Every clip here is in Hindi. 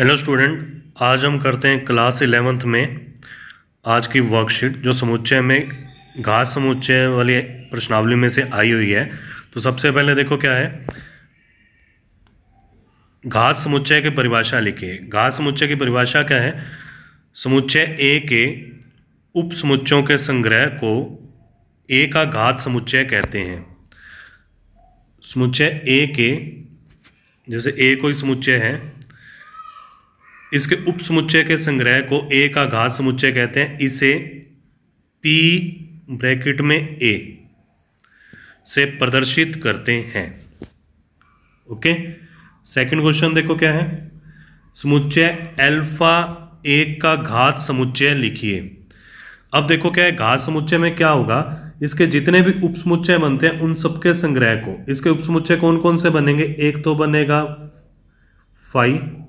हेलो स्टूडेंट आज हम करते हैं क्लास इलेवेंथ में आज की वर्कशीट जो समुच्चय में घात समुच्चय वाली प्रश्नावली में से आई हुई है तो सबसे पहले देखो क्या है घात समुच्चय की परिभाषा लिखिए घात समुच्चय की परिभाषा क्या है समुच्चय ए के उप समुच्चयों के संग्रह को ए का घात समुच्चय कहते हैं समुच्चय ए के जैसे ए कोई समुच्चय है इसके उप समुच्चय के संग्रह को ए का घात समुच्चय कहते हैं इसे पी ब्रैकेट में ए से प्रदर्शित करते हैं ओके सेकंड क्वेश्चन देखो क्या है समुच्चय अल्फा एक का घात समुच्चय लिखिए अब देखो क्या है घात समुच्चय में क्या होगा इसके जितने भी उपसमुच्चय बनते हैं उन सबके संग्रह को इसके उपसमुच्चय कौन कौन से बनेंगे एक तो बनेगा फाइव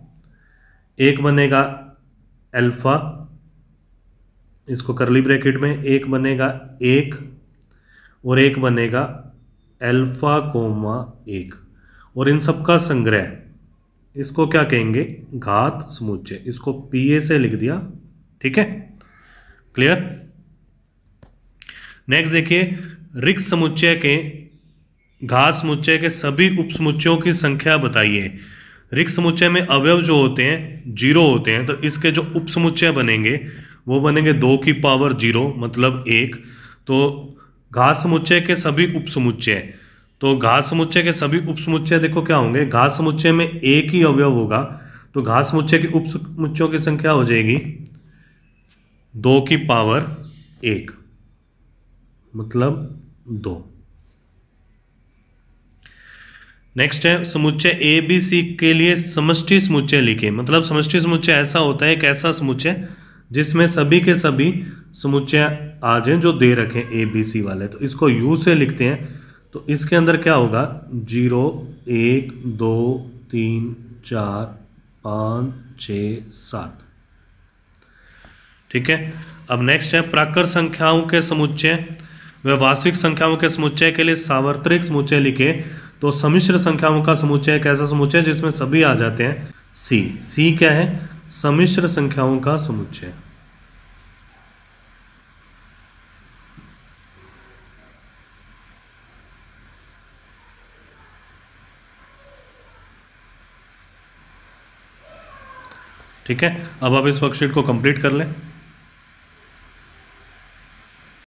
एक बनेगा अल्फ़ा इसको करली ब्रैकेट में एक बनेगा एक और एक बनेगा अल्फ़ा कोमा एक और इन सबका संग्रह इसको क्या कहेंगे घात समुच्चय इसको पी ए से लिख दिया ठीक है क्लियर नेक्स्ट देखिए रिक्स समुच्चय के घास समुच्चय के सभी उपसमुच्चयों की संख्या बताइए रिक समुच्चय में अवयव जो होते हैं जीरो होते हैं तो इसके जो उप समुच्चय बनेंगे वो बनेंगे दो की पावर जीरो मतलब एक तो घास समुच्चय के सभी उप समुच्चय तो घास समुच्चय के सभी उप समुच्चय देखो क्या होंगे घास समुच्चय में एक ही अवयव होगा तो घास समुच्चय के उप समुच्चयों की संख्या हो जाएगी दो की पावर एक मतलब दो नेक्स्ट है समुच्चय ए बी सी के लिए समष्टि समुच्चय लिखे मतलब समष्टि समुच्चय ऐसा होता है एक ऐसा समुच्चय जिसमें सभी के सभी समुच्चय आ जाए जो दे रखे ए बी सी वाले तो इसको यू से लिखते हैं तो इसके अंदर क्या होगा जीरो एक दो तीन चार पाँच छ सात ठीक है अब नेक्स्ट है प्राकृत संख्याओं के समुच्चय व वास्तविक संख्याओं के समुच्चय के लिए सार्वत्रिक समुच्चय लिखे तो समिश्र संख्याओं का समुच्चय एक ऐसा समुच्चय है जिसमें सभी आ जाते हैं सी सी क्या है समिश्र संख्याओं का समुच्चय ठीक है अब आप इस वर्कशीट को कंप्लीट कर लें